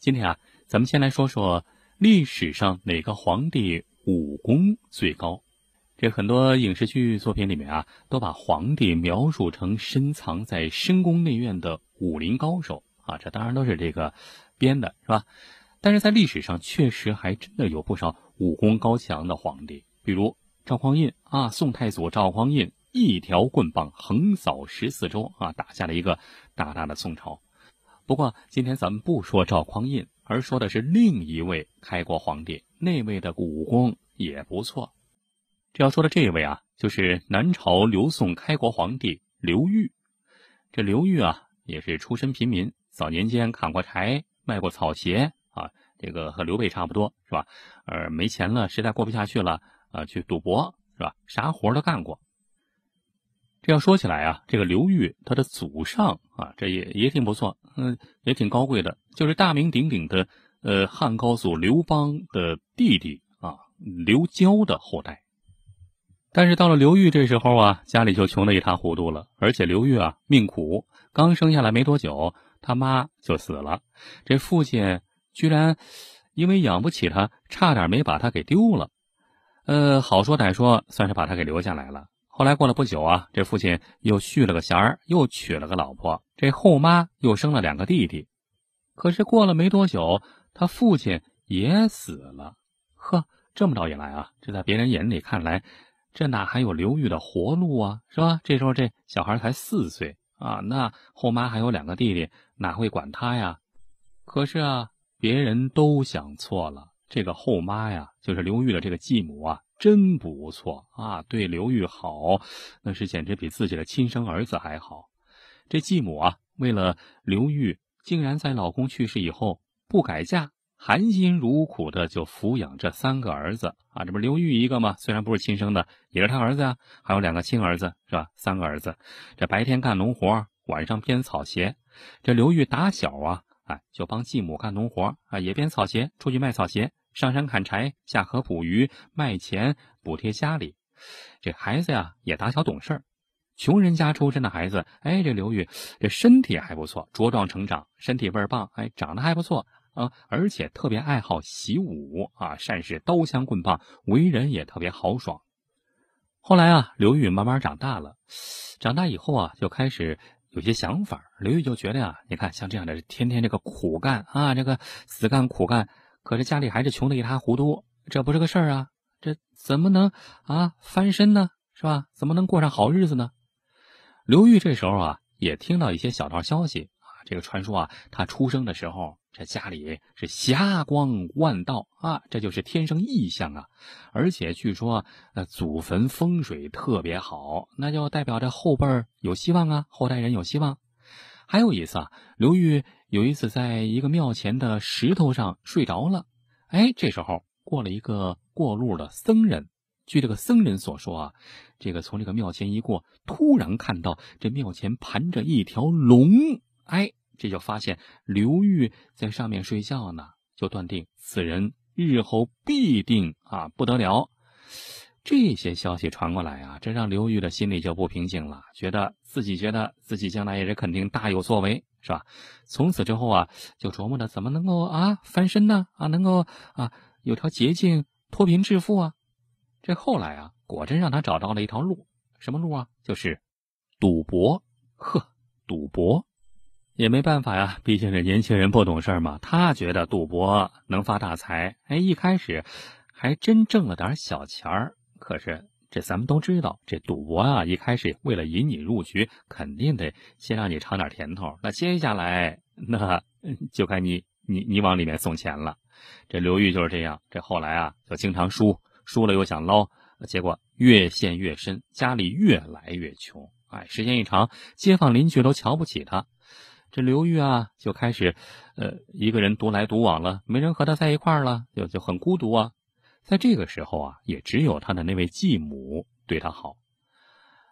今天啊，咱们先来说说历史上哪个皇帝武功最高？这很多影视剧作品里面啊，都把皇帝描述成深藏在深宫内院的武林高手啊，这当然都是这个编的，是吧？但是在历史上，确实还真的有不少武功高强的皇帝，比如赵匡胤啊，宋太祖赵匡胤，一条棍棒横扫十四州啊，打下了一个大大的宋朝。不过今天咱们不说赵匡胤，而说的是另一位开国皇帝，那位的武功也不错。这要说的这位啊，就是南朝刘宋开国皇帝刘裕。这刘裕啊，也是出身平民，早年间砍过柴，卖过草鞋啊，这个和刘备差不多，是吧？呃，没钱了，实在过不下去了，啊，去赌博，是吧？啥活都干过。这要说起来啊，这个刘裕他的祖上啊，这也也挺不错，嗯，也挺高贵的，就是大名鼎鼎的，呃，汉高祖刘邦的弟弟啊，刘交的后代。但是到了刘裕这时候啊，家里就穷的一塌糊涂了，而且刘裕啊命苦，刚生下来没多久，他妈就死了，这父亲居然因为养不起他，差点没把他给丢了，呃，好说歹说，算是把他给留下来了。后来过了不久啊，这父亲又续了个弦儿，又娶了个老婆。这后妈又生了两个弟弟。可是过了没多久，他父亲也死了。呵，这么着一来啊！这在别人眼里看来，这哪还有刘玉的活路啊？是吧？这时候这小孩才四岁啊，那后妈还有两个弟弟，哪会管他呀？可是啊，别人都想错了。这个后妈呀，就是刘玉的这个继母啊。真不错啊，对刘玉好，那是简直比自己的亲生儿子还好。这继母啊，为了刘玉，竟然在老公去世以后不改嫁，含辛茹苦的就抚养这三个儿子啊。这不刘玉一个吗？虽然不是亲生的，也是他儿子啊，还有两个亲儿子，是吧？三个儿子，这白天干农活，晚上编草鞋。这刘玉打小啊，哎，就帮继母干农活啊，也编草鞋，出去卖草鞋。上山砍柴，下河捕鱼，卖钱补贴家里。这孩子呀，也打小懂事。穷人家出身的孩子，哎，这刘玉这身体还不错，茁壮成长，身体倍儿棒。哎，长得还不错啊，而且特别爱好习武啊，善使刀枪棍棒，为人也特别豪爽。后来啊，刘玉慢慢长大了，长大以后啊，就开始有些想法。刘玉就觉得呀，你看像这样的天天这个苦干啊，这个死干苦干。可是家里还是穷的一塌糊涂，这不是个事儿啊！这怎么能啊翻身呢？是吧？怎么能过上好日子呢？刘玉这时候啊，也听到一些小道消息啊，这个传说啊，他出生的时候，这家里是霞光万道啊，这就是天生异象啊！而且据说，呃，祖坟风水特别好，那就代表着后辈有希望啊，后代人有希望。还有一次啊，刘玉。有一次，在一个庙前的石头上睡着了。哎，这时候过了一个过路的僧人。据这个僧人所说啊，这个从这个庙前一过，突然看到这庙前盘着一条龙。哎，这就发现刘玉在上面睡觉呢，就断定此人日后必定啊不得了。这些消息传过来啊，这让刘玉的心里就不平静了，觉得自己觉得自己将来也是肯定大有作为。是吧？从此之后啊，就琢磨着怎么能够啊翻身呢？啊，能够啊有条捷径脱贫致富啊！这后来啊，果真让他找到了一条路，什么路啊？就是赌博。呵，赌博也没办法呀，毕竟是年轻人不懂事嘛。他觉得赌博能发大财。哎，一开始还真挣了点小钱儿，可是。这咱们都知道，这赌博啊，一开始为了引你入局，肯定得先让你尝点甜头。那接下来，那就看你你你往里面送钱了。这刘玉就是这样，这后来啊就经常输，输了又想捞，结果越陷越深，家里越来越穷。哎，时间一长，街坊邻居都瞧不起他。这刘玉啊，就开始，呃，一个人独来独往了，没人和他在一块儿了，就就很孤独啊。在这个时候啊，也只有他的那位继母对他好。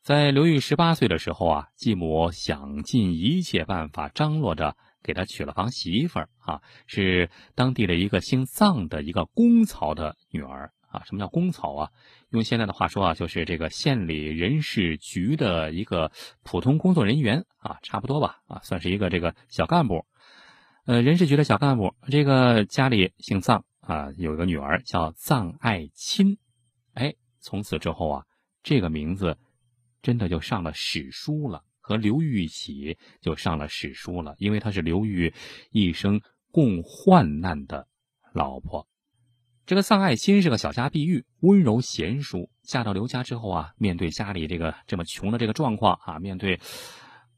在刘玉十八岁的时候啊，继母想尽一切办法，张罗着给他娶了房媳妇儿啊，是当地的一个姓臧的一个公草的女儿啊。什么叫公草啊？用现在的话说啊，就是这个县里人事局的一个普通工作人员啊，差不多吧啊，算是一个这个小干部，呃，人事局的小干部。这个家里姓臧，啊，有一个女儿叫臧爱卿。哎，从此之后啊，这个名字真的就上了史书了，和刘玉一起就上了史书了，因为她是刘玉一生共患难的老婆。这个臧爱卿是个小家碧玉，温柔贤淑，嫁到刘家之后啊，面对家里这个这么穷的这个状况啊，面对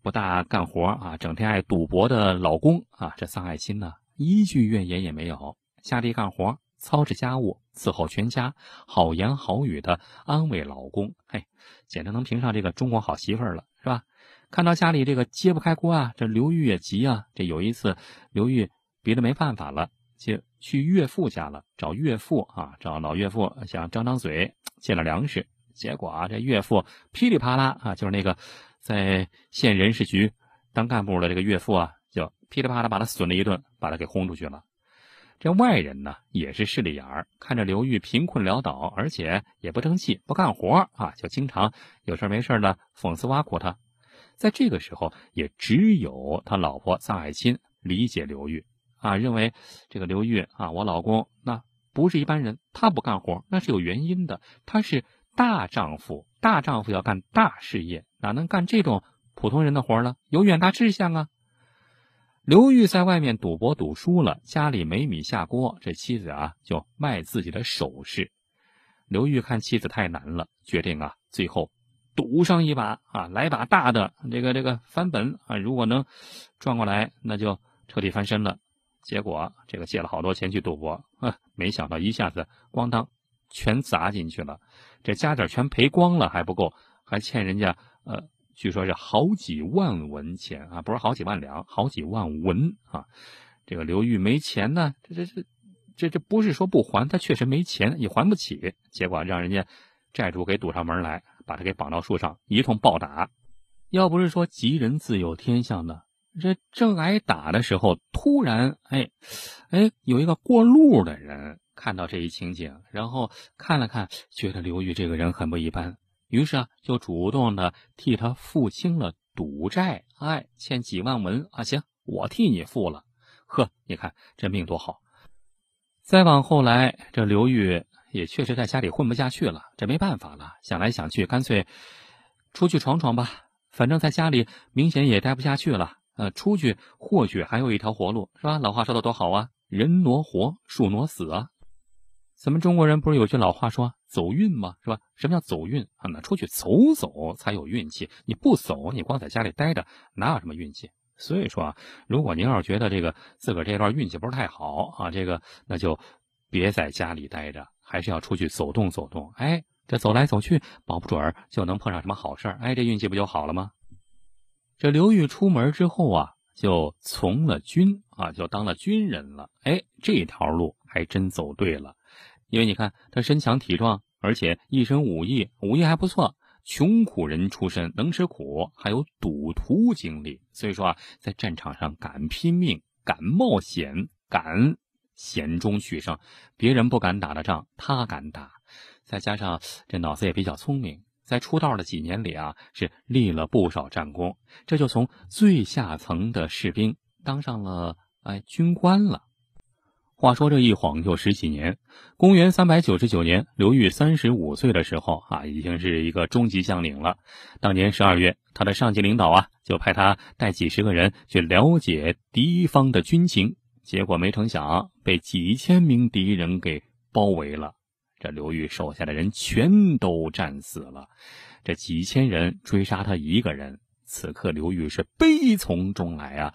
不大干活啊，整天爱赌博的老公啊，这臧爱卿呢，一句怨言也没有。下地干活，操持家务，伺候全家，好言好语的安慰老公，嘿，简直能评上这个中国好媳妇了，是吧？看到家里这个揭不开锅啊，这刘玉也急啊。这有一次，刘玉别的没办法了，就去岳父家了，找岳父啊，找老岳父，想张张嘴借点粮食。结果啊，这岳父噼里啪啦啊，就是那个在县人事局当干部的这个岳父啊，就噼里啪啦把他损了一顿，把他给轰出去了。这外人呢也是势利眼儿，看着刘玉贫困潦倒，而且也不争气、不干活啊，就经常有事没事的讽刺挖苦他。在这个时候，也只有他老婆萨爱钦理解刘玉啊，认为这个刘玉啊，我老公那不是一般人，他不干活那是有原因的，他是大丈夫，大丈夫要干大事业，哪能干这种普通人的活呢？有远大志向啊。刘玉在外面赌博赌输了，家里没米下锅，这妻子啊就卖自己的首饰。刘玉看妻子太难了，决定啊最后赌上一把啊，来把大的，这个这个翻本啊。如果能赚过来，那就彻底翻身了。结果这个借了好多钱去赌博，啊，没想到一下子咣当全砸进去了，这家底全赔光了，还不够，还欠人家呃。据说，是好几万文钱啊，不是好几万两，好几万文啊。这个刘玉没钱呢，这这这，这这不是说不还，他确实没钱，也还不起。结果让人家债主给堵上门来，把他给绑到树上，一通暴打。要不是说吉人自有天相呢，这正挨打的时候，突然，哎，哎，有一个过路的人看到这一情景，然后看了看，觉得刘玉这个人很不一般。于是啊，就主动的替他付清了赌债，哎，欠几万文啊，行，我替你付了，呵，你看这命多好。再往后来，这刘玉也确实在家里混不下去了，这没办法了，想来想去，干脆出去闯闯吧。反正在家里明显也待不下去了，呃，出去或许还有一条活路，是吧？老话说的多好啊，人挪活，树挪死啊。咱们中国人不是有句老话说？走运吗？是吧？什么叫走运啊？那出去走走才有运气。你不走，你光在家里待着，哪有什么运气？所以说啊，如果您要是觉得这个自个儿这段运气不是太好啊，这个那就别在家里待着，还是要出去走动走动。哎，这走来走去，保不准就能碰上什么好事儿。哎，这运气不就好了吗？这刘玉出门之后啊，就从了军啊，就当了军人了。哎，这条路还真走对了。因为你看他身强体壮，而且一身武艺，武艺还不错。穷苦人出身，能吃苦，还有赌徒经历，所以说啊，在战场上敢拼命、敢冒险、敢险中取胜，别人不敢打的仗他敢打。再加上这脑子也比较聪明，在出道的几年里啊，是立了不少战功，这就从最下层的士兵当上了哎军官了。话说这一晃又十几年，公元三百九十九年，刘裕三十五岁的时候啊，已经是一个中级将领了。当年十二月，他的上级领导啊，就派他带几十个人去了解敌方的军情，结果没成想被几千名敌人给包围了。这刘裕手下的人全都战死了，这几千人追杀他一个人。此刻刘裕是悲从中来啊。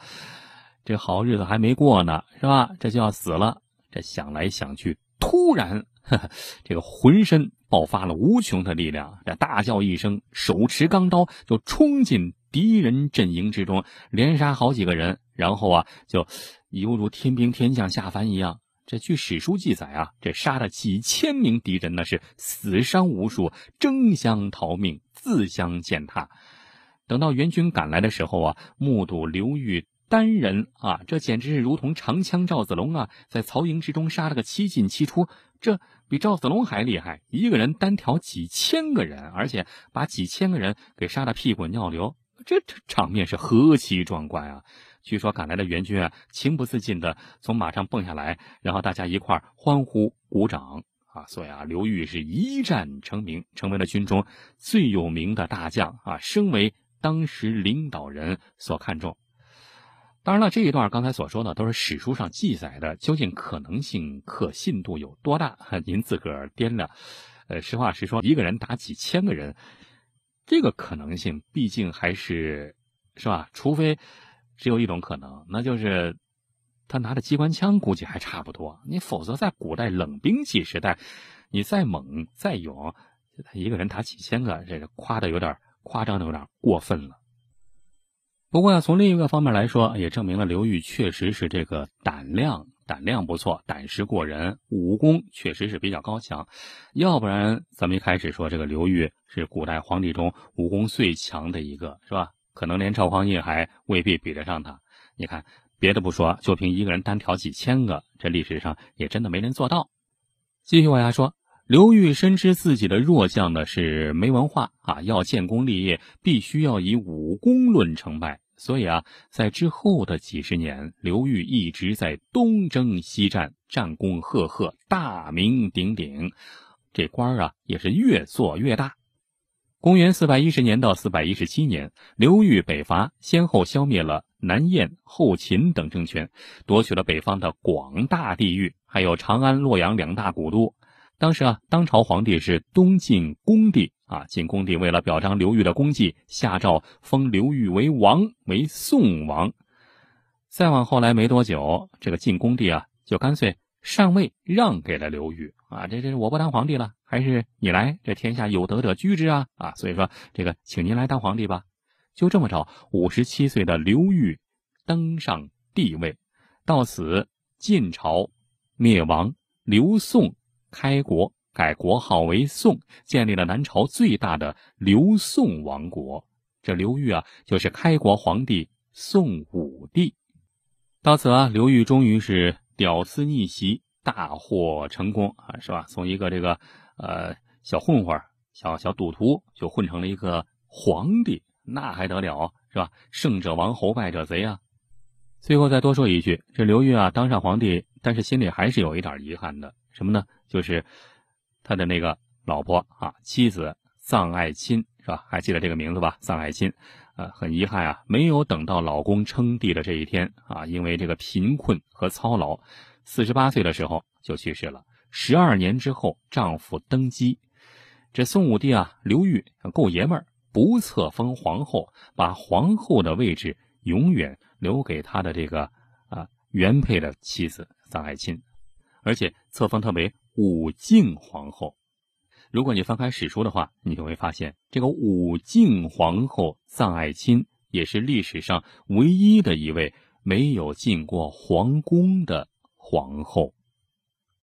这好日子还没过呢，是吧？这就要死了。这想来想去，突然，这个浑身爆发了无穷的力量，这大叫一声，手持钢刀就冲进敌人阵营之中，连杀好几个人。然后啊，就犹如天兵天将下凡一样。这据史书记载啊，这杀了几千名敌人呢，是死伤无数，争相逃命，自相践踏。等到援军赶来的时候啊，目睹刘裕。单人啊，这简直是如同长枪赵子龙啊，在曹营之中杀了个七进七出，这比赵子龙还厉害，一个人单挑几千个人，而且把几千个人给杀的屁滚尿流，这这场面是何其壮观啊！据说赶来的援军啊，情不自禁的从马上蹦下来，然后大家一块欢呼鼓掌啊！所以啊，刘玉是一战成名，成为了军中最有名的大将啊，升为当时领导人所看重。当然了，这一段刚才所说的都是史书上记载的，究竟可能性、可信度有多大？您自个儿掂量。呃，实话实说，一个人打几千个人，这个可能性毕竟还是，是吧？除非只有一种可能，那就是他拿着机关枪，估计还差不多。你否则在古代冷兵器时代，你再猛再勇，一个人打几千个，这个夸的有点夸张，的有点过分了。不过呀，从另一个方面来说，也证明了刘裕确实是这个胆量、胆量不错，胆识过人，武功确实是比较高强。要不然，咱们一开始说这个刘裕是古代皇帝中武功最强的一个，是吧？可能连赵匡胤还未必比得上他。你看，别的不说，就凭一个人单挑几千个，这历史上也真的没人做到。继续往下说，刘裕深知自己的弱项呢是没文化啊，要建功立业，必须要以武功论成败。所以啊，在之后的几十年，刘裕一直在东征西战，战功赫赫，大名鼎鼎，这官儿啊也是越做越大。公元四百一十年到四百一十七年，刘裕北伐，先后消灭了南燕、后秦等政权，夺取了北方的广大地域，还有长安、洛阳两大古都。当时啊，当朝皇帝是东晋恭帝啊。晋恭帝为了表彰刘裕的功绩，下诏封刘裕为王，为宋王。再往后来没多久，这个晋恭帝啊，就干脆禅位让给了刘裕啊。这这，我不当皇帝了，还是你来？这天下有德者居之啊啊！所以说，这个请您来当皇帝吧。就这么着，五十七岁的刘裕登上帝位，到此晋朝灭亡，刘宋。开国改国号为宋，建立了南朝最大的刘宋王国。这刘裕啊，就是开国皇帝宋武帝。到此啊，刘裕终于是屌丝逆袭，大获成功啊，是吧？从一个这个呃小混混、小小赌徒，就混成了一个皇帝，那还得了，是吧？胜者王侯，败者贼啊！最后再多说一句，这刘裕啊，当上皇帝，但是心里还是有一点遗憾的。什么呢？就是他的那个老婆啊，妻子臧爱卿，是吧？还记得这个名字吧？臧爱卿，呃，很遗憾啊，没有等到老公称帝的这一天啊，因为这个贫困和操劳，四十八岁的时候就去世了。十二年之后，丈夫登基，这宋武帝啊，刘裕够爷们儿，不册封皇后，把皇后的位置永远留给他的这个啊原配的妻子臧爱卿而且册封她为武敬皇后。如果你翻开史书的话，你就会发现，这个武敬皇后葬爱卿也是历史上唯一的一位没有进过皇宫的皇后。